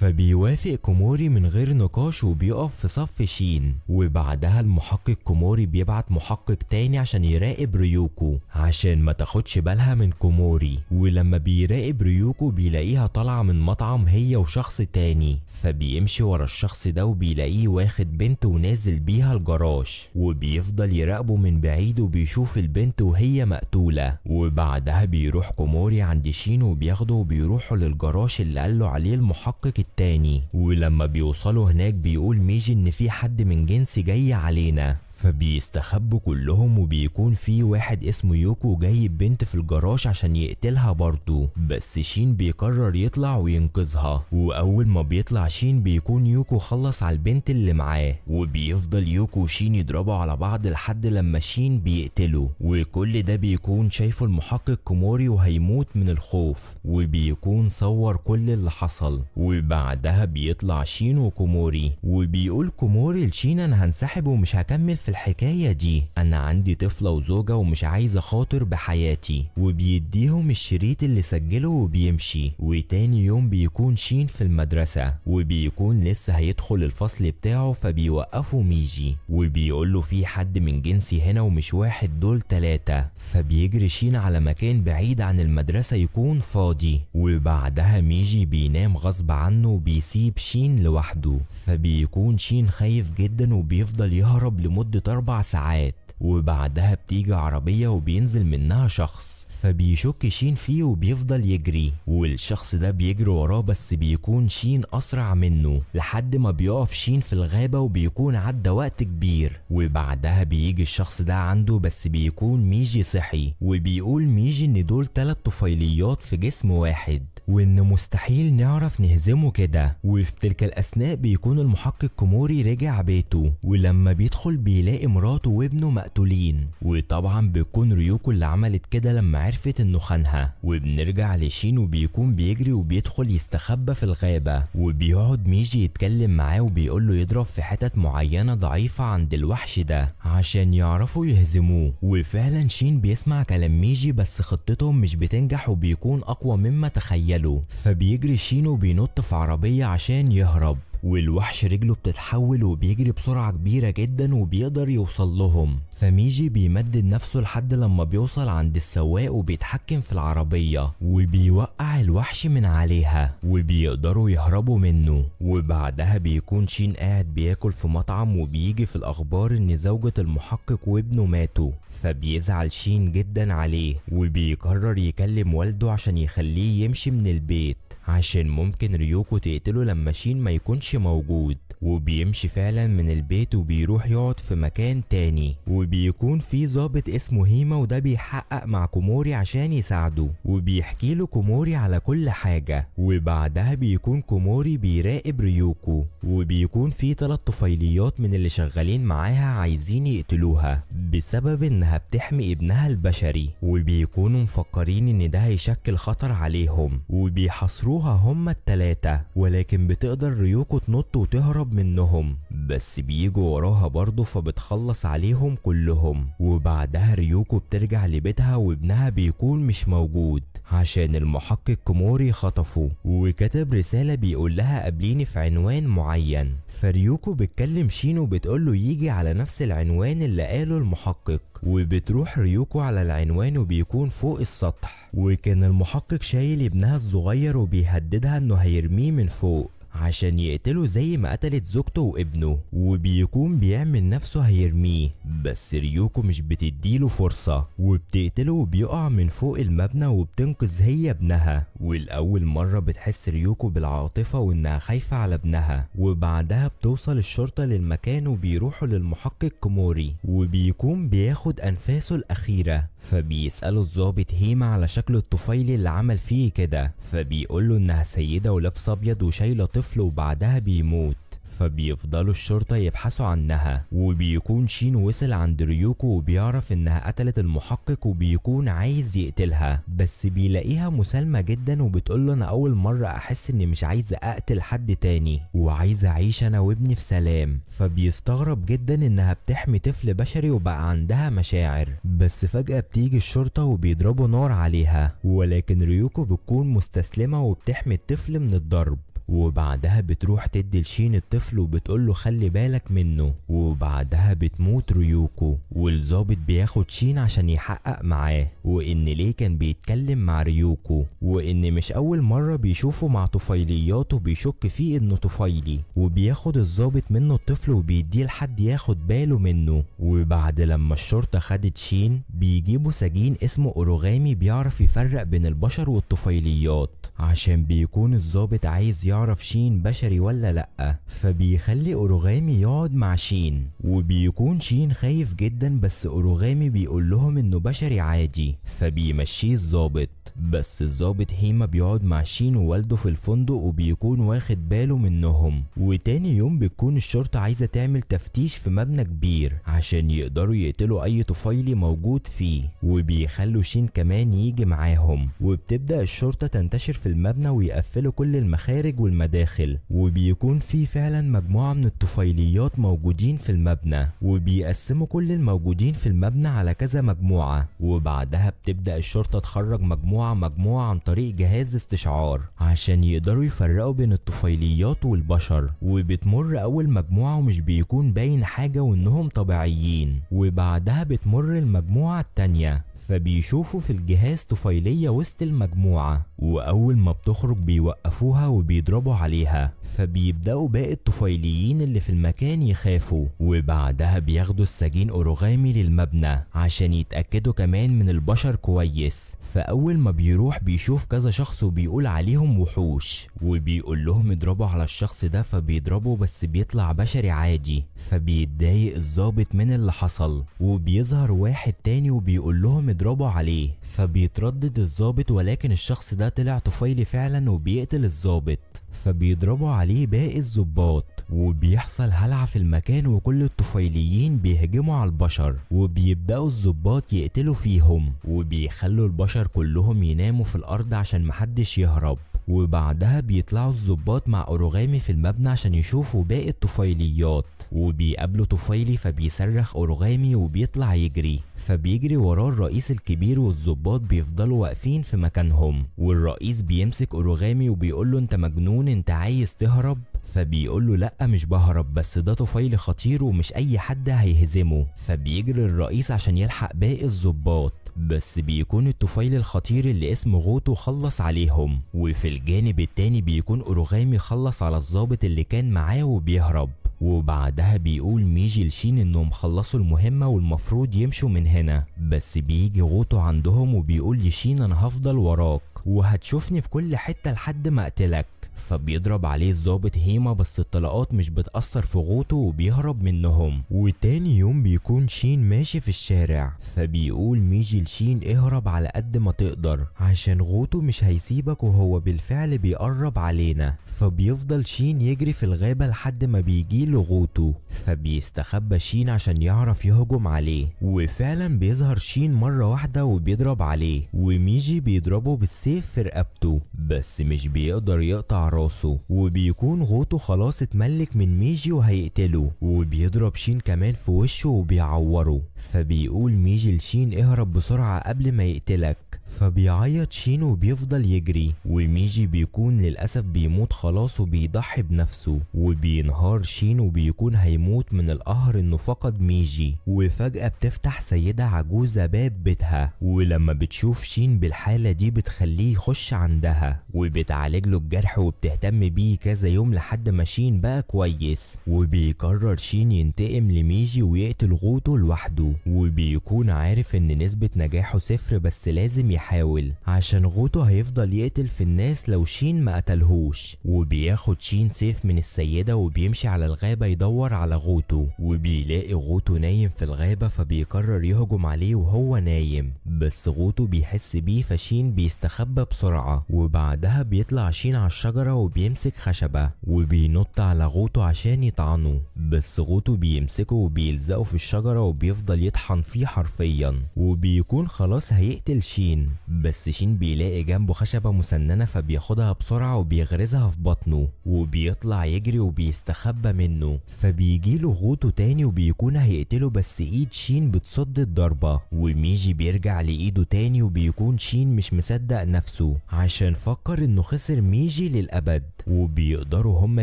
فبيوافق كوموري من غير نقاش وبيقف في صف شين وبعدها المحقق كوموري بيبعت محقق تاني عشان يراقب ريوكو عشان ما تاخدش بالها من كوموري ولما بيراقب ريوكو بيلاقيها طالعة من مطعم هي وشخص تاني فبيمشي ورا الشخص ده وبيلاقيه واخد بنت ونازل بيها الجراج وبيفضل يراقبه من بعيد وبيشوف البنت وهي مقتولة وبعدها بيروح كوموري عند شين وبياخده وبيروحوا للجراج اللي قاله عليه المحقق التاني ولما بيوصلوا هناك بيقول ميجي ان في حد من جنسي جاي علينا فبيستخبوا كلهم وبيكون في واحد اسمه يوكو جايب بنت في الجراج عشان يقتلها برضه بس شين بيقرر يطلع وينقذها واول ما بيطلع شين بيكون يوكو خلص على البنت اللي معاه وبيفضل يوكو وشين يضربوا على بعض لحد لما شين بيقتله وكل ده بيكون شايفه المحقق كوموري وهيموت من الخوف وبيكون صور كل اللي حصل وبعدها بيطلع شين وكوموري وبيقول كوموري لشين انا هنسحب ومش هكمل في الحكاية دي أنا عندي طفلة وزوجة ومش عايز أخاطر بحياتي وبيديهم الشريط اللي سجله وبيمشي وتاني يوم بيكون شين في المدرسة وبيكون لسه هيدخل الفصل بتاعه فبيوقفه ميجي وبيقول له في حد من جنسي هنا ومش واحد دول تلاتة فبيجري شين على مكان بعيد عن المدرسة يكون فاضي وبعدها ميجي بينام غصب عنه وبيسيب شين لوحده فبيكون شين خايف جدا وبيفضل يهرب لمدة أربع ساعات وبعدها بتيجي عربية وبينزل منها شخص فبيشك شين فيه وبيفضل يجري والشخص ده بيجري وراه بس بيكون شين أسرع منه لحد ما بيقف شين في الغابة وبيكون عدى وقت كبير وبعدها بيجي الشخص ده عنده بس بيكون ميجي صحي وبيقول ميجي إن دول تلات طفيليات في جسم واحد وإن مستحيل نعرف نهزمه كده وفي تلك الأثناء بيكون المحقق كوموري رجع بيته ولما بيدخل بيلاقي مراته وابنه مقتولين وطبعا بتكون ريوكو اللي عملت كده لما عرفت إنه خانها وبنرجع لشينو بيكون بيجري وبيدخل يستخبى في الغابة وبيقعد ميجي يتكلم معاه وبيقول له يضرب في حتت معينة ضعيفة عند الوحش ده عشان يعرفوا يهزموه وفعلا شين بيسمع كلام ميجي بس خطتهم مش بتنجح وبيكون أقوى مما تخيل باله فبيجري شينو بينط في عربية عشان يهرب والوحش رجله بتتحول وبيجري بسرعة كبيرة جدا وبيقدر يوصل لهم فميجي بيمدد نفسه لحد لما بيوصل عند السواق وبيتحكم في العربية وبيوقع الوحش من عليها وبيقدروا يهربوا منه وبعدها بيكون شين قاعد بياكل في مطعم وبيجي في الأخبار إن زوجة المحقق وابنه ماتوا فبيزعل شين جدا عليه وبيقرر يكلم والده عشان يخليه يمشي من البيت عشان ممكن ريوكو تقتله لما شين ما يكونش موجود وبيمشي فعلا من البيت وبيروح يقعد في مكان تاني وبيكون في ظابط اسمه هيما وده بيحقق مع كوموري عشان يساعده وبيحكي له كوموري على كل حاجة وبعدها بيكون كوموري بيراقب ريوكو وبيكون في ثلاث طفيليات من اللي شغالين معاها عايزين يقتلوها بسبب انها بتحمي ابنها البشري وبيكونوا مفكرين ان ده هيشكل خطر عليهم وبيحاصروه بيطلعوها هما التلاتة ولكن بتقدر ريوكو تنط وتهرب منهم بس بيجوا وراها برضه فبتخلص عليهم كلهم وبعدها ريوكو بترجع لبيتها وابنها بيكون مش موجود عشان المحقق كوموري خطفه وكتب رسالة بيقول لها قابليني في عنوان معين فريوكو بتكلم شينو بتقول له يجي على نفس العنوان اللي قاله المحقق وبتروح ريوكو على العنوان وبيكون فوق السطح وكان المحقق شايل ابنها الصغير وبيهددها انه هيرميه من فوق عشان يقتله زي ما قتلت زوجته وابنه وبيكون بيعمل نفسه هيرميه بس ريوكو مش بتديله فرصة وبتقتله وبيقع من فوق المبنى وبتنقذ هي ابنها والأول مرة بتحس ريوكو بالعاطفة وإنها خايفة على ابنها وبعدها بتوصل الشرطة للمكان وبيروحوا للمحقق كوموري وبيكون بياخد أنفاسه الأخيرة فبيسأله الظابط هيما على شكل الطفيل اللي عمل فيه كده فبيقوله إنها سيدة ولابسة أبيض وشايلة طفل الطفل وبعدها بيموت فبيفضلوا الشرطة يبحثوا عنها وبيكون شين وصل عند ريوكو وبيعرف انها قتلت المحقق وبيكون عايز يقتلها بس بيلاقيها مسالمة جدا وبتقول له انا اول مرة احس اني مش عايزة اقتل حد تاني وعايزة اعيش انا وابني في سلام فبيستغرب جدا انها بتحمي طفل بشري وبقى عندها مشاعر بس فجأة بتيجي الشرطة وبيضربوا نار عليها ولكن ريوكو بتكون مستسلمة وبتحمي الطفل من الضرب وبعدها بتروح تدي لشين الطفل وبتقول له خلي بالك منه وبعدها بتموت ريوكو والظابط بياخد شين عشان يحقق معاه وان ليه كان بيتكلم مع ريوكو وان مش اول مره بيشوفه مع طفيلياته بيشك فيه انه طفيلي وبياخد الظابط منه الطفل وبيديه لحد ياخد باله منه وبعد لما الشرطه خدت شين بيجيبوا سجين اسمه اوروغامي بيعرف يفرق بين البشر والطفيليات عشان بيكون الظابط عايز يعرف شين بشري ولا لأ فبيخلي أوروغامي يقعد مع شين وبيكون شين خايف جدا بس أوروغامي بيقول لهم إنه بشري عادي فبيمشيه الظابط بس الظابط هيما بيقعد مع شين ووالده في الفندق وبيكون واخد باله منهم وتاني يوم بتكون الشرطة عايزة تعمل تفتيش في مبنى كبير عشان يقدروا يقتلوا أي طفيلي موجود فيه وبيخلوا شين كمان يجي معاهم وبتبدأ الشرطة تنتشر في المبنى ويقفلوا كل المخارج والمداخل وبيكون في فعلا مجموعة من الطفيليات موجودين في المبنى وبيقسموا كل الموجودين في المبنى على كذا مجموعة وبعدها بتبدأ الشرطة تخرج مجموعة مجموعة عن طريق جهاز استشعار عشان يقدروا يفرقوا بين الطفيليات والبشر وبتمر أول مجموعة ومش بيكون باين حاجة وإنهم طبيعيين وبعدها بتمر المجموعة الثانيه فبيشوفوا في الجهاز طفيلية وسط المجموعة وأول ما بتخرج بيوقفوها وبيضربوا عليها فبيبدأوا باقي الطفيليين اللي في المكان يخافوا وبعدها بياخدوا السجين أوروغامي للمبنى عشان يتأكدوا كمان من البشر كويس فأول ما بيروح بيشوف كذا شخص وبيقول عليهم وحوش وبيقول لهم اضربوا على الشخص ده فبيضربوا بس بيطلع بشري عادي فبيتضايق الظابط من اللي حصل وبيظهر واحد تاني وبيقول لهم بيضربوا عليه فبيتردد الظابط ولكن الشخص ده طلع طفيلي فعلا وبيقتل الظابط فبيضربوا عليه باقي الظباط وبيحصل هلع في المكان وكل الطفيليين بيهجموا على البشر وبيبداوا الظباط يقتلوا فيهم وبيخلوا البشر كلهم يناموا في الارض عشان محدش يهرب وبعدها بيطلعوا الظباط مع اوروغامي في المبنى عشان يشوفوا باقي الطفيليات وبيقابله طفيلي فبيصرخ اورغامي وبيطلع يجري فبيجري وراه الرئيس الكبير والظباط بيفضلوا واقفين في مكانهم والرئيس بيمسك اورغامي وبيقول له أنت مجنون أنت عايز تهرب فبيقول له لأ مش بهرب بس ده طفيلي خطير ومش أي حد هيهزمه فبيجري الرئيس عشان يلحق باقي الظباط بس بيكون الطفيل الخطير اللي اسمه غوتو خلص عليهم وفي الجانب التاني بيكون اورغامي خلص على الظابط اللي كان معاه وبيهرب وبعدها بيقول ميجي لشين انهم خلصوا المهمة والمفروض يمشوا من هنا بس بيجي غوتو عندهم وبيقول لشين انا هفضل وراك وهتشوفني في كل حتة لحد ما اقتلك فبيضرب عليه الظابط هيما بس الطلقات مش بتأثر في غوطه وبيهرب منهم وتاني يوم بيكون شين ماشي في الشارع فبيقول ميجي لشين اهرب على قد ما تقدر عشان غوطه مش هيسيبك وهو بالفعل بيقرب علينا فبيفضل شين يجري في الغابة لحد ما بيجيله غوطه فبيستخبى شين عشان يعرف يهجم عليه وفعلا بيظهر شين مرة واحدة وبيضرب عليه وميجي بيضربه بالسيف في رقبته بس مش بيقدر يقطع رأيه راسه وبيكون غوتو خلاص اتملك من ميجي وهيقتله وبيضرب شين كمان في وشه وبيعوره فبيقول ميجي لشين اهرب بسرعة قبل ما يقتلك فبيعيط شينو وبيفضل يجري وميجي بيكون للأسف بيموت خلاص وبيضحي بنفسه وبينهار شينو وبيكون هيموت من القهر انه فقد ميجي وفجأة بتفتح سيدة عجوزة باب بيتها ولما بتشوف شين بالحالة دي بتخليه يخش عندها وبتعالج له الجرح وبتهتم بيه كذا يوم لحد ما شين بقى كويس وبيقرر شين ينتقم لميجي ويقتل غوتو لوحده وبيكون عارف ان نسبة نجاحه صفر بس لازم بيحاول عشان غوتو هيفضل يقتل في الناس لو شين ما قتلهوش وبياخد شين سيف من السيدة وبيمشي على الغابة يدور على غوتو وبيلاقي غوتو نايم في الغابة فبيقرر يهجم عليه وهو نايم بس غوتو بيحس بيه فشين بيستخبى بسرعة وبعدها بيطلع شين على الشجرة وبيمسك خشبة وبينط على غوتو عشان يطعنه بس غوتو بيمسكه وبيلزقه في الشجرة وبيفضل يطحن فيه حرفيا وبيكون خلاص هيقتل شين بس شين بيلاقي جنبه خشبة مسننة فبياخدها بسرعة وبيغرزها في بطنه وبيطلع يجري وبيستخبى منه فبيجيله غوتو تاني وبيكون هيقتله بس ايد شين بتصد الضربة وميجي بيرجع لايده تاني وبيكون شين مش مصدق نفسه عشان فكر انه خسر ميجي للابد وبيقدروا هما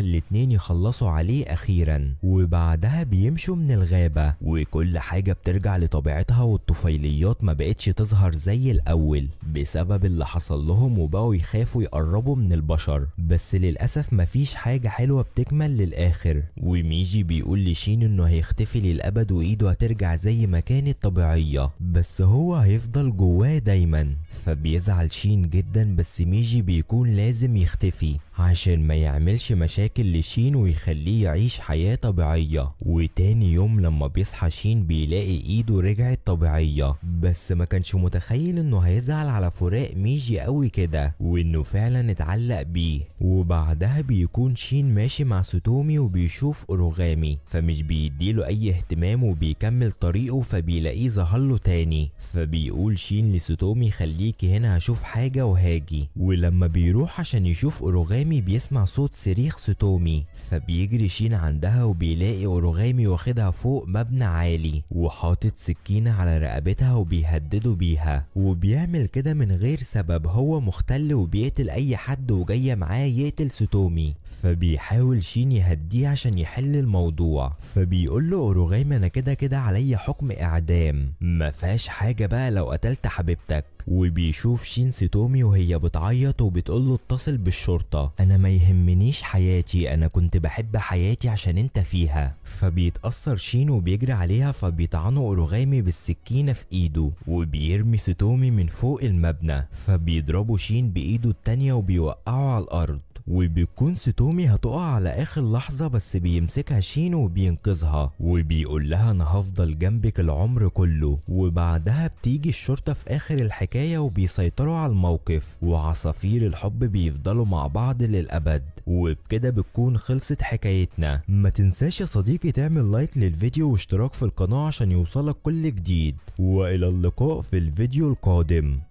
الاتنين يخلصوا عليه اخيرا وبعدها بيمشوا من الغابة وكل حاجة بترجع لطبيعتها والطفيليات ما بقتش تظهر زي الاول الأول بسبب اللي حصل لهم وبقوا يخافوا يقربوا من البشر بس للأسف مفيش حاجة حلوة بتكمل للآخر وميجي بيقول لشين إنه هيختفي للأبد وإيده هترجع زي ما كانت طبيعية بس هو هيفضل جواه دايما فبيزعل شين جدا بس ميجي بيكون لازم يختفي عشان ما يعملش مشاكل لشين ويخليه يعيش حياة طبيعية وتاني يوم لما بيصحى شين بيلاقي ايده رجعت طبيعية بس ما كانش متخيل انه هيزعل على فراق ميجي قوي كده وانه فعلا اتعلق بيه وبعدها بيكون شين ماشي مع سوتومي وبيشوف اوروغامي فمش بيديله اي اهتمام وبيكمل طريقه فبيلاقيه ظهله تاني فبيقول شين لسوتومي خليكي هنا هشوف حاجة وهاجي ولما بيروح عشان يشوف اوروغامي أوروغامي بيسمع صوت صريخ ستومي فبيجري شين عندها وبيلاقي أوروغامي واخدها فوق مبنى عالي وحاطط سكينة على رقبتها وبيهدده بيها وبيعمل كده من غير سبب هو مختل وبيقتل أي حد وجاية معاه يقتل ستومي فبيحاول شين يهديه عشان يحل الموضوع فبيقول له أوروغامي أنا كده كده عليا حكم إعدام مفيهاش حاجة بقى لو قتلت حبيبتك وبيشوف شين سيتومي وهي بتعيط وبتقول له اتصل بالشرطة أنا ما يهمنيش حياتي أنا كنت بحب حياتي عشان أنت فيها فبيتأثر شين وبيجري عليها فبيطعنه أوروغامي بالسكينة في إيده وبيرمي سيتومي من فوق المبنى فبيضربه شين بإيده التانية وبيوقعه على الأرض وبيكون ستومي هتقع على اخر لحظه بس بيمسكها شين وبينقذها وبيقول لها انا هفضل جنبك العمر كله وبعدها بتيجي الشرطه في اخر الحكايه وبيسيطروا على الموقف وعصافير الحب بيفضلوا مع بعض للابد وبكده بتكون خلصت حكايتنا ما تنساش يا صديقي تعمل لايك للفيديو واشتراك في القناه عشان يوصلك كل جديد والى اللقاء في الفيديو القادم